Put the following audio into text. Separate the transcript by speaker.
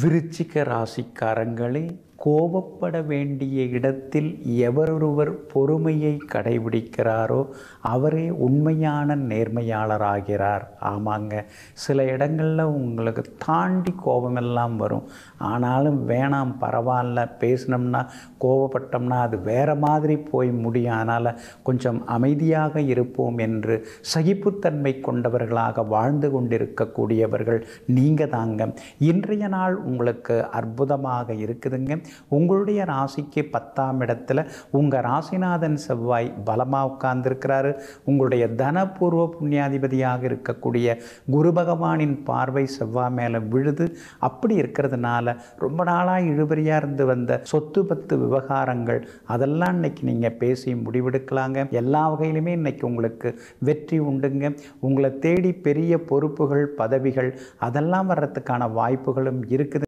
Speaker 1: விருச்சிக ராசிக்காரங்களே கோபப்பட வேண்டிய இடத்தில் எவரொருவர் பொறுமையை கடைபிடிக்கிறாரோ அவரே உண்மையான நேர்மையாளராகிறார் ஆமாங்க சில இடங்களில் உங்களுக்கு தாண்டி கோபமெல்லாம் வரும் ஆனாலும் வேணாம் பரவாயில்ல பேசினோம்னா கோபப்பட்டோம்னா அது வேறு மாதிரி போய் முடியும் அதனால் கொஞ்சம் அமைதியாக இருப்போம் என்று சகிப்புத்தன்மை கொண்டவர்களாக வாழ்ந்து கொண்டிருக்கக்கூடியவர்கள் நீங்கள் தாங்க இன்றைய நாள் உங்களுக்கு அற்புதமாக இருக்குதுங்க உங்களுடைய ராசிக்கு பத்தாம் இடத்துல உங்கள் ராசிநாதன் செவ்வாய் பலமாக உட்கார்ந்துருக்கிறாரு உங்களுடைய தனபூர்வ புண்ணியாதிபதியாக இருக்கக்கூடிய குரு பகவானின் பார்வை செவ்வாய் மேலே விழுது அப்படி இருக்கிறதுனால ரொம்ப நாளாக இழுபறியாக இருந்து வந்த சொத்து பத்து விவகாரங்கள் அதெல்லாம் இன்னைக்கு நீங்கள் பேசி முடிவெடுக்கலாங்க எல்லா வகையிலுமே இன்னைக்கு உங்களுக்கு வெற்றி உண்டுங்க உங்களை தேடி பெரிய பொறுப்புகள் பதவிகள் அதெல்லாம் வர்றதுக்கான வாய்ப்புகளும் இருக்குது